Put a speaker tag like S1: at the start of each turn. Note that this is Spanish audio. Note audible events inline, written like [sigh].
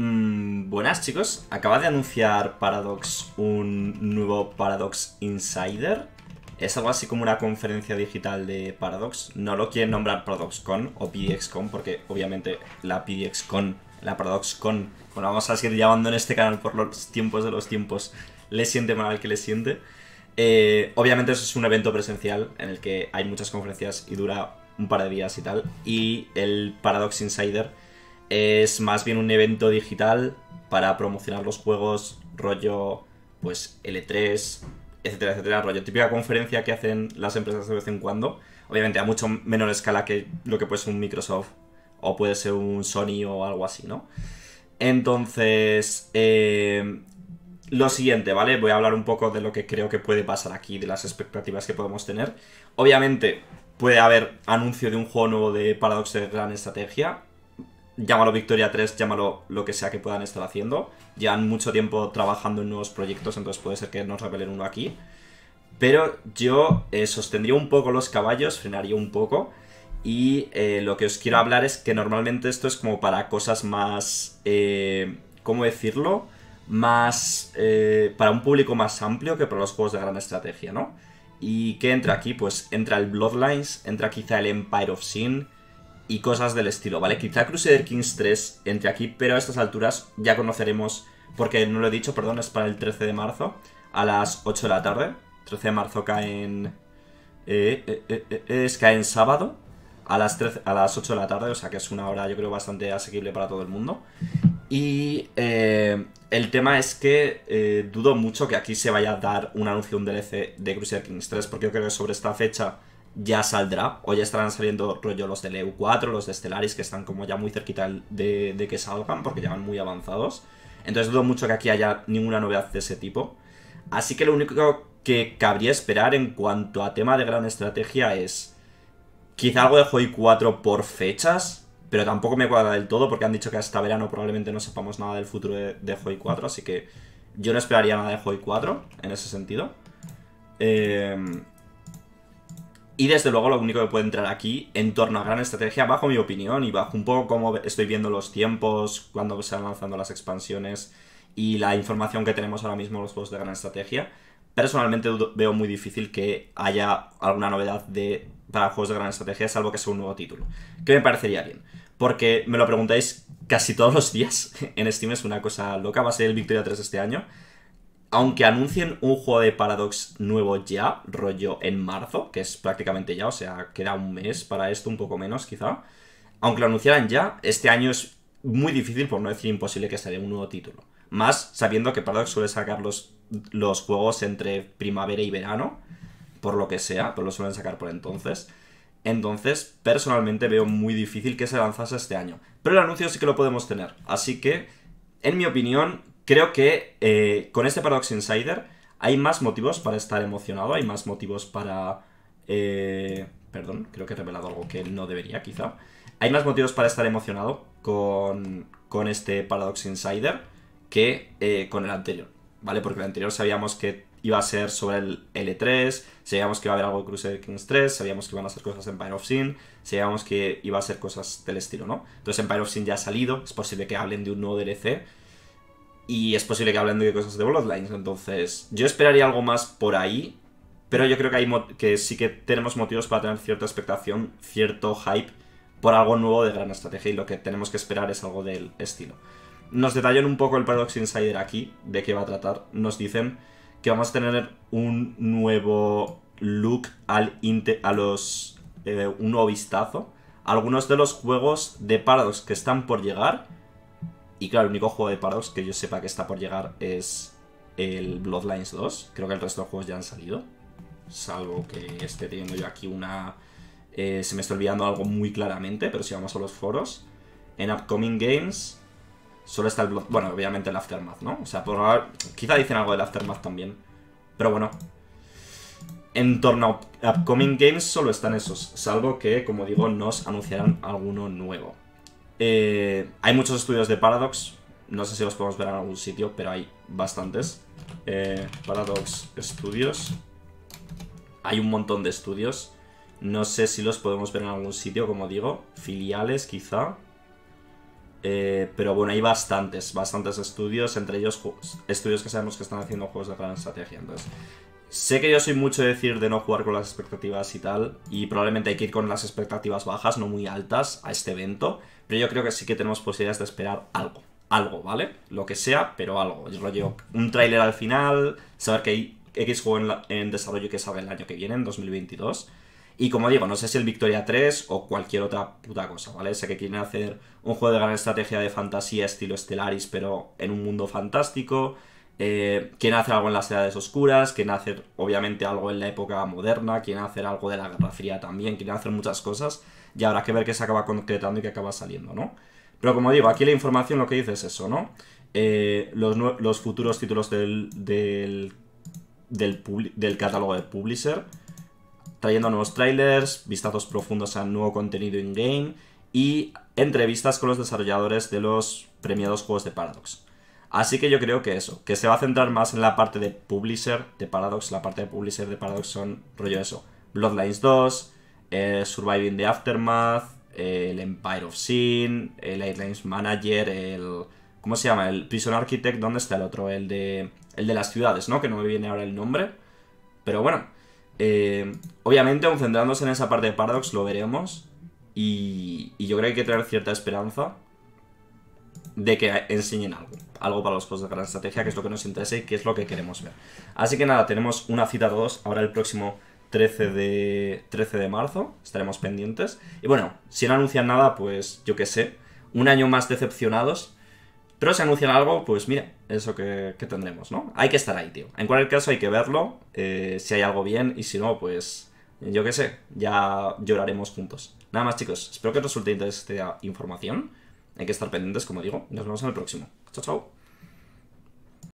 S1: Mm, buenas chicos, acaba de anunciar Paradox un nuevo Paradox Insider. Es algo así como una conferencia digital de Paradox. No lo quieren nombrar ParadoxCon o PDXCon porque obviamente la PDXCon, la ParadoxCon, como vamos a seguir llamando en este canal por los tiempos de los tiempos, le siente mal al que le siente. Eh, obviamente eso es un evento presencial en el que hay muchas conferencias y dura un par de días y tal. Y el Paradox Insider es más bien un evento digital para promocionar los juegos, rollo, pues L3, etcétera, etcétera, rollo. Típica conferencia que hacen las empresas de vez en cuando. Obviamente a mucho menor escala que lo que puede ser un Microsoft o puede ser un Sony o algo así, ¿no? Entonces, eh, lo siguiente, ¿vale? Voy a hablar un poco de lo que creo que puede pasar aquí, de las expectativas que podemos tener. Obviamente, puede haber anuncio de un juego nuevo de Paradox de Gran Estrategia, llámalo Victoria 3, llámalo lo que sea que puedan estar haciendo. Llevan mucho tiempo trabajando en nuevos proyectos, entonces puede ser que nos revelen uno aquí. Pero yo eh, sostendría un poco los caballos, frenaría un poco. Y eh, lo que os quiero hablar es que normalmente esto es como para cosas más... Eh, ¿Cómo decirlo? Más... Eh, para un público más amplio que para los juegos de gran estrategia, ¿no? ¿Y qué entra aquí? Pues entra el Bloodlines, entra quizá el Empire of Sin, y cosas del estilo, ¿vale? Quizá Crusader Kings 3 entre aquí, pero a estas alturas ya conoceremos, porque no lo he dicho, perdón, es para el 13 de marzo a las 8 de la tarde. 13 de marzo cae en... Eh, eh, eh, eh, es cae en sábado a las, a las 8 de la tarde, o sea que es una hora yo creo bastante asequible para todo el mundo. Y el tema es que dudo mucho que aquí se vaya a dar un anuncio, de un DLC de Crusader Kings 3, porque yo creo que sobre esta fecha ya saldrá, o ya estarán saliendo rollo los de eu 4, los de Stellaris, que están como ya muy cerquita de, que salgan, porque ya van muy avanzados. Entonces dudo mucho que aquí haya ninguna novedad de ese tipo. Así que lo único que cabría esperar en cuanto a tema de gran estrategia es quizá algo de Joy 4 por fechas, pero tampoco me cuadra del todo porque han dicho que hasta verano probablemente no sepamos nada del futuro de, de Joy 4, así que yo no esperaría nada de Joy 4 en ese sentido. Eh, y desde luego lo único que puede entrar aquí en torno a gran estrategia, bajo mi opinión y bajo un poco cómo estoy viendo los tiempos, cuando se van lanzando las expansiones y la información que tenemos ahora mismo los juegos de gran estrategia, personalmente veo muy difícil que haya alguna novedad de, para juegos de gran estrategia, salvo que sea un nuevo título. Que me parecería bien. Porque me lo preguntáis casi todos los días [laughs] en Steam, es una cosa loca, va a ser el Victoria 3 este año aunque anuncien un juego de Paradox nuevo ya, rollo en marzo, que es prácticamente ya, o sea, queda un mes para esto, un poco menos quizá, aunque lo anunciaran ya, este año es muy difícil, por no decir imposible, que salga un nuevo título. Más sabiendo que Paradox suele sacar los, los juegos entre primavera y verano, por lo que sea, pero lo suelen sacar por entonces. Entonces, personalmente veo muy difícil que se lanzase este año. Pero el anuncio sí que lo podemos tener. Así que, en mi opinión, creo que eh, con este Paradox Insider hay más motivos para estar emocionado, hay más motivos para... Eh, perdón, creo que he revelado algo que no debería, quizá. Hay más motivos para estar emocionado con, con este Paradox Insider que eh, con el anterior, ¿vale? Porque el anterior sabíamos que iba a ser sobre el L3, sabíamos que iba a haber algo de Crusader Kings 3, sabíamos que iban a ser cosas en Empire of Sin, sabíamos que iba a ser cosas del estilo, ¿no? Entonces Empire of Sin ya ha salido, es posible que hablen de un nuevo DLC, y es posible que hablen de cosas de Bloodlines. Entonces, yo esperaría algo más por ahí. Pero yo creo que, hay que sí que tenemos motivos para tener cierta expectación, cierto hype por algo nuevo de gran estrategia. Y lo que tenemos que esperar es algo del estilo. Nos detallan un poco el Paradox Insider aquí, de qué va a tratar. Nos dicen que vamos a tener un nuevo look al a los. Eh, un nuevo vistazo. algunos de los juegos de Paradox que están por llegar y claro, el único juego de Paradox que yo sepa que está por llegar es el Bloodlines 2. Creo que el resto de juegos ya han salido. Salvo que esté teniendo yo aquí una... Eh, se me está olvidando algo muy claramente, pero si vamos a los foros. En Upcoming Games solo está el Blood... Bueno, obviamente el Aftermath, ¿no? O sea, por quizá dicen algo del Aftermath también. Pero bueno. En torno a Upcoming Games solo están esos, salvo que, como digo, nos anunciarán alguno nuevo. Eh, hay muchos estudios de Paradox. No sé si los podemos ver en algún sitio, pero hay bastantes. Eh, Paradox Studios. Hay un montón de estudios. No sé si los podemos ver en algún sitio, como digo. Filiales, quizá. Eh, pero bueno, hay bastantes, bastantes estudios, entre ellos estudios que sabemos que están haciendo juegos de gran estrategia. Entonces, Sé que yo soy mucho de decir de no jugar con las expectativas y tal, y probablemente hay que ir con las expectativas bajas, no muy altas, a este evento, pero yo creo que sí que tenemos posibilidades de esperar algo. Algo, ¿vale? Lo que sea, pero algo. Yo lo llevo un tráiler al final, saber que hay X juego en, desarrollo que sale el año que viene, en 2022. Y como digo, no sé si el Victoria 3 o cualquier otra puta cosa, ¿vale? Sé que quieren hacer un juego de gran estrategia de fantasía estilo Stellaris, pero en un mundo fantástico eh, hace algo en las edades oscuras, quieren hacer obviamente algo en la época moderna, quieren hacer algo de la Guerra Fría también, quieren hacer muchas cosas y habrá que ver qué se acaba concretando y qué acaba saliendo, ¿no? Pero como digo, aquí la información lo que dice es eso, ¿no? Eh, los, futuros títulos del, del, del, catálogo de Publisher, trayendo nuevos trailers, vistazos profundos al nuevo contenido in-game y entrevistas con los desarrolladores de los premiados juegos de Paradox. Así que yo creo que eso, que se va a centrar más en la parte de Publisher de Paradox. La parte de Publisher de Paradox son rollo eso. Bloodlines 2, eh, Surviving the Aftermath, eh, el Empire of Sin, el eh, Airlines Manager, el... ¿Cómo se llama? El Prison Architect, ¿dónde está el otro? El de, el de las ciudades, ¿no? Que no me viene ahora el nombre. Pero bueno, obviamente aun centrándose en esa parte de Paradox lo veremos. Y, y yo creo que hay que tener cierta esperanza de que enseñen algo. Algo para los juegos de gran estrategia, que es lo que nos interesa y que es lo que queremos ver. Así que nada, tenemos una cita dos ahora el próximo 13 de, 13 de marzo. Estaremos pendientes. Y bueno, si no anuncian nada, pues yo qué sé. Un año más decepcionados. Pero si anuncian algo, pues mira, eso que, tendremos, ¿no? Hay que estar ahí, tío. En cualquier caso, hay que verlo. Eh, si hay algo bien y si no, pues yo qué sé, ya lloraremos juntos. Nada más, chicos. Espero que os resulte interesante esta información. Hay que estar pendientes, como digo. Nos vemos en el próximo. Chao, chao.